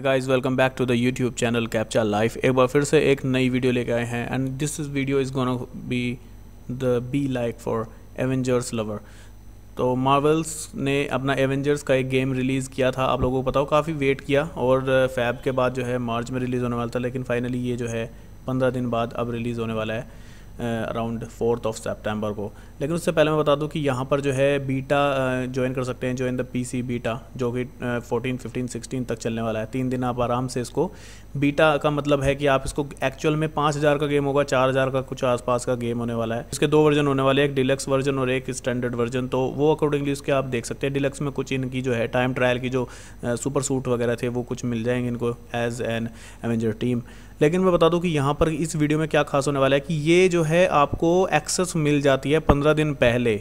hi guys welcome back to the YouTube channel captcha life एक बार फिर से एक नई वीडियो लेके आए हैं and this is video is gonna be the be like for Avengers lover तो मार्वल्स ने अपना एवेंजर्स का एक गेम रिलीज़ किया था आप लोगों को पता हो काफ़ी वेट किया और फैब uh, के बाद जो है मार्च में रिलीज़ होने वाला था लेकिन फाइनली ये जो है पंद्रह दिन बाद अब रिलीज़ होने वाला है अराउंड फोर्थ ऑफ सेप्टेम्बर को लेकिन उससे पहले मैं बता दूँ कि यहाँ पर जो है बीटा ज्वाइन कर सकते हैं join the P C beta जो कि फोर्टीन फिफ्टीन सिक्सटीन तक चलने वाला है तीन दिन आप आराम से इसको बीटा का मतलब है कि आप इसको एक्चुअल में पाँच हज़ार का गेम होगा चार हज़ार का कुछ आसपास का गेम होने वाला है इसके दो वर्जन होने वाले एक डिलक्स वर्जन और एक स्टैंडर्ड वर्जन तो वो अकॉर्डिंगली उसके आप देख सकते हैं डिलक्स में कुछ इनकी जो है टाइम ट्रायल की जो सुपर सूट वगैरह थे वो कुछ मिल जाएंगे इनको एज एन एवेंजर टीम लेकिन मैं बता दूं कि यहाँ पर इस वीडियो में क्या खास होने वाला है कि ये जो है आपको एक्सेस मिल जाती है पंद्रह दिन पहले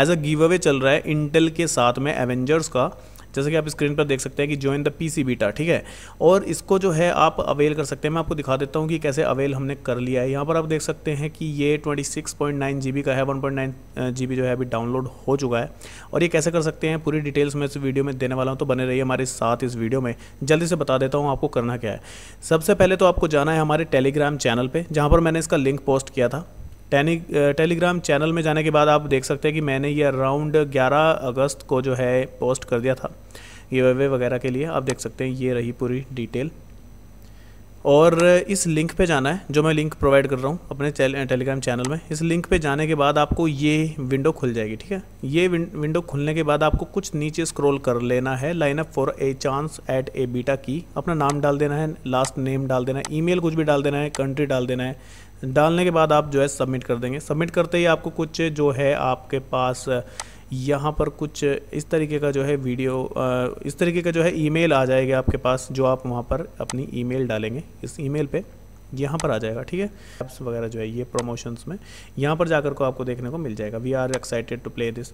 एज अ गिव अवे चल रहा है इंटेल के साथ में एवेंजर्स का जैसे कि आप स्क्रीन पर देख सकते हैं कि ज्वाइन द पीसी बीटा ठीक है और इसको जो है आप अवेल कर सकते हैं मैं आपको दिखा देता हूँ कि कैसे अवेल हमने कर लिया है यहाँ पर आप देख सकते हैं कि ये twenty six point nine G B का है one point nine G B जो है अभी डाउनलोड हो चुका है और ये कैसे कर सकते हैं पूरी डिटेल्स मैं इस वीडियो में देने वाला हूँ तो बने है हमारे साथ इस वीडियो में जल्दी से बता देता हूँ आपको करना क्या है सबसे पहले तो आपको जाना है हमारे टेलीग्राम चैनल पर जहाँ पर मैंने इसका लिंक पोस्ट किया था टेलीग्राम चैनल में जाने के बाद आप देख सकते हैं कि मैंने ये अराउंड 11 अगस्त को जो है पोस्ट कर दिया था ये वे वगैरह के लिए आप देख सकते हैं ये रही पूरी डिटेल और इस लिंक पे जाना है जो मैं लिंक प्रोवाइड कर रहा हूँ अपने टेलीग्राम चैनल में इस लिंक पे जाने के बाद आपको ये विंडो खुल जाएगी ठीक है ये विंडो खुलने के बाद आपको कुछ नीचे स्क्रॉल कर लेना है line up for a chance at a beta की अपना नाम डाल देना है लास्ट नेम डाल देना है ई कुछ भी डाल देना है कंट्री डाल देना है डालने के बाद आप जो है सबमिट कर देंगे सबमिट करते ही आपको कुछ जो है आपके पास यहाँ पर कुछ इस तरीके का जो है वीडियो इस तरीके का जो है ईमेल आ जाएगा आपके पास जो आप वहाँ पर अपनी ईमेल डालेंगे इस ईमेल पे यहाँ पर आ जाएगा ठीक है एप्स वगैरह जो है ये प्रमोशंस में यहाँ पर जाकर को आपको देखने को मिल जाएगा we are excited to play this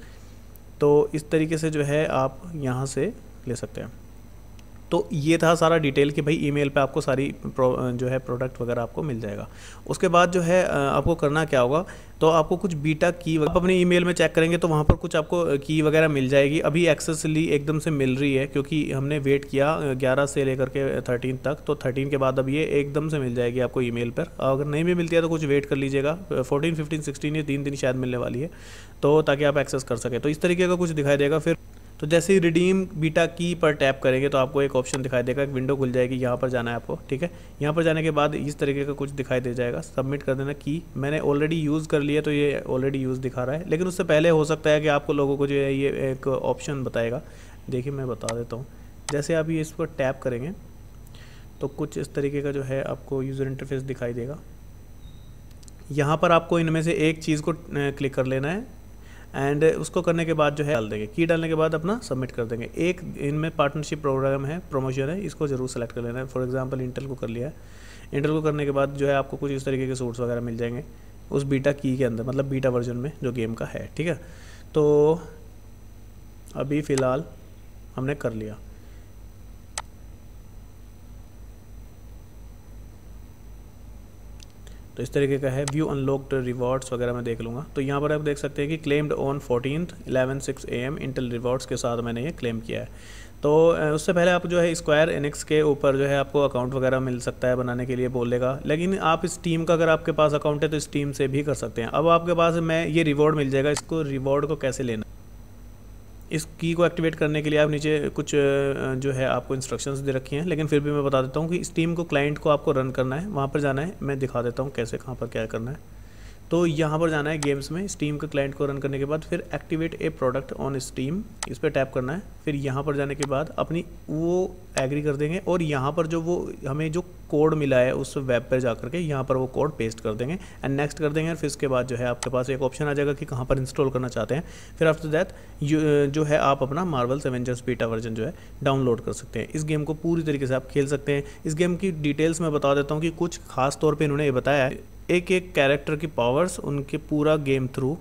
तो इस तरीके से जो है आप यहाँ से ले सकते हैं तो ये था सारा डिटेल कि भाई ईमेल पे आपको सारी जो है प्रोडक्ट वगैरह आपको मिल जाएगा उसके बाद जो है आपको करना क्या होगा तो आपको कुछ बीटा की आप अपने ईमेल में चेक करेंगे तो वहाँ पर कुछ आपको की वगैरह मिल जाएगी अभी एक्सेस ली एकदम से मिल रही है क्योंकि हमने वेट किया 11 से लेकर के 13 तक तो 13 के बाद अब ये एकदम से मिल जाएगी आपको ई पर अगर नहीं भी मिलती है तो कुछ वेट कर लीजिएगा फोर्टीन फिफ्टीन सिक्सटीन ये तीन दिन शायद मिलने वाली है तो ताकि आप एक्सेस कर सकें तो इस तरीके का कुछ दिखाई देगा फिर तो जैसे ही रिडीम बीटा की पर टैप करेंगे तो आपको एक ऑप्शन दिखाई देगा एक विंडो खुल जाएगी यहाँ पर जाना है आपको ठीक है यहाँ पर जाने के बाद इस तरीके का कुछ दिखाई दे जाएगा सबमिट कर देना की मैंने ऑलरेडी यूज़ कर लिया तो ये ऑलरेडी यूज़ दिखा रहा है लेकिन उससे पहले हो सकता है कि आपको लोगों को जो है ये एक ऑप्शन बताएगा देखिए मैं बता देता हूँ जैसे आप ये इस पर टैप करेंगे तो कुछ इस तरीके का जो है आपको यूज़र इंटरफेस दिखाई देगा यहाँ पर आपको इनमें से एक चीज़ को क्लिक कर लेना है एंड uh, उसको करने के बाद जो है डाल देंगे की डालने के बाद अपना सबमिट कर देंगे एक इनमें पार्टनरशिप प्रोग्राम है प्रमोशन है इसको जरूर सेलेक्ट कर लेना है फॉर एग्जाम्पल इंटर को कर लिया है इंटर को करने के बाद जो है आपको कुछ इस तरीके के सोर्स वगैरह मिल जाएंगे उस बीटा की के अंदर मतलब बीटा वर्जन में जो गेम का है ठीक है तो अभी फ़िलहाल हमने कर लिया तो इस तरीके का है व्यू अनलॉक्ड रिवॉर्ड्स वगैरह मैं देख लूँगा तो यहाँ पर आप देख सकते हैं कि claimed on fourteen eleven six A M Intel rewards के साथ मैंने ये क्लेम किया है तो उससे पहले आप जो है स्क्वायर एनिक्स के ऊपर जो है आपको अकाउंट वगैरह मिल सकता है बनाने के लिए बोलेगा लेकिन आप इस टीम का अगर आपके पास अकाउंट है तो इस टीम से भी कर सकते हैं अब आपके पास मैं ये रिवॉर्ड मिल जाएगा इसको रिवॉर्ड को कैसे लेना इस की को एक्टिवेट करने के लिए आप नीचे कुछ जो है आपको इंस्ट्रक्शंस दे रखी हैं लेकिन फिर भी मैं बता देता हूँ कि इस टीम को क्लाइंट को आपको रन करना है वहाँ पर जाना है मैं दिखा देता हूँ कैसे कहाँ पर क्या करना है तो यहाँ पर जाना है गेम्स में स्टीम का क्लाइंट को रन करने के बाद फिर activate a product on Steam इस पर टैप करना है फिर यहाँ पर जाने के बाद अपनी वो एग्री कर देंगे और यहाँ पर जो वो हमें जो कोड मिला है उस वेब पर जा करके यहाँ पर वो कोड पेस्ट कर देंगे एंड नेक्स्ट कर देंगे फिर उसके बाद जो है आपके पास एक ऑप्शन आ जाएगा कि कहाँ पर इंस्टॉल करना चाहते हैं फिर आफ्टर दैट जो है आप अपना मार्बल सेवेंजर्स बीटा वर्जन जो है डाउनलोड कर सकते हैं इस गेम को पूरी तरीके से आप खेल सकते हैं इस गेम की डिटेल्स मैं बता देता हूँ कि कुछ खास तौर पर इन्होंने ये बताया एक एक कैरेक्टर की पावर्स उनके पूरा गेम थ्रू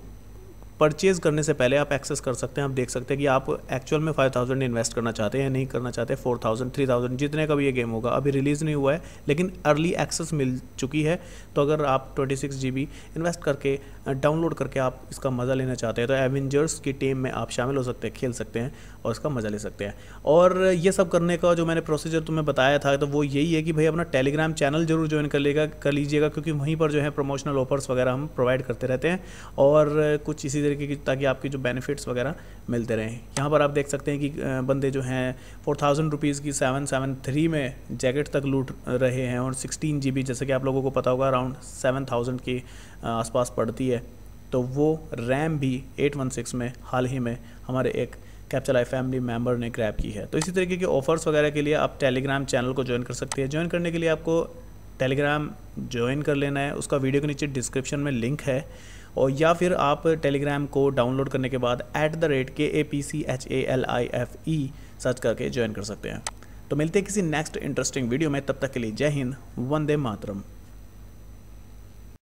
परचेज़ करने से पहले आप एक्सेस कर सकते हैं आप देख सकते हैं कि आप एक्चुअल में फाइव थाउजेंड इन्वेस्ट करना चाहते हैं या नहीं करना चाहते फोर थाउजेंड थ्री थाउजेंड जितने का भी ये गेम होगा अभी रिलीज़ नहीं हुआ है लेकिन अर्ली एक्सेस मिल चुकी है तो अगर आप twenty six G B invest करके डाउनलोड करके आप इसका मज़ा लेना चाहते हैं तो एवेंजर्स की टीम में आप शामिल हो सकते हैं खेल सकते हैं और इसका मज़ा ले सकते हैं और ये सब करने का जो मैंने प्रोसीजर तुम्हें बताया था तो वो यही है कि भाई अपना टेलीग्राम चैनल जरूर ज्वाइन कर लेगा कर लीजिएगा क्योंकि वहीं पर जो है प्रमोशनल ऑफर्स वगैरह हम प्रोवाइड करते रहते हैं और कुछ इसी तरीके की ताकि आपकी जो बेनिफिट्स वगैरह मिलते रहें यहाँ पर आप देख सकते हैं कि बंदे जो हैं फोर थाउजेंड रुपीज़ की सेवन सेवन थ्री में जैकेट तक लूट रहे हैं और सिक्सटीन जी जैसे कि आप लोगों को पता होगा अराउंड सेवन थाउजेंड के आसपास पड़ती है तो वो रैम भी एट वन सिक्स में हाल ही में हमारे एक कैप्चर आई फैमिली मेम्बर ने क्रैप की है तो इसी तरीके के ऑफर्स वगैरह के लिए आप टेलीग्राम चैनल को ज्वाइन कर सकते हैं ज्वाइन करने के लिए आपको टेलीग्राम ज्वाइन कर लेना है उसका वीडियो के नीचे डिस्क्रिप्शन में लिंक है और या फिर आप टेलीग्राम को डाउनलोड करने के बाद एट द रेट के A P C H A L I F E search करके ज्वाइन कर सकते हैं तो मिलते हैं किसी नेक्स्ट इंटरेस्टिंग वीडियो में तब तक के लिए जय हिंद वंदे मातरम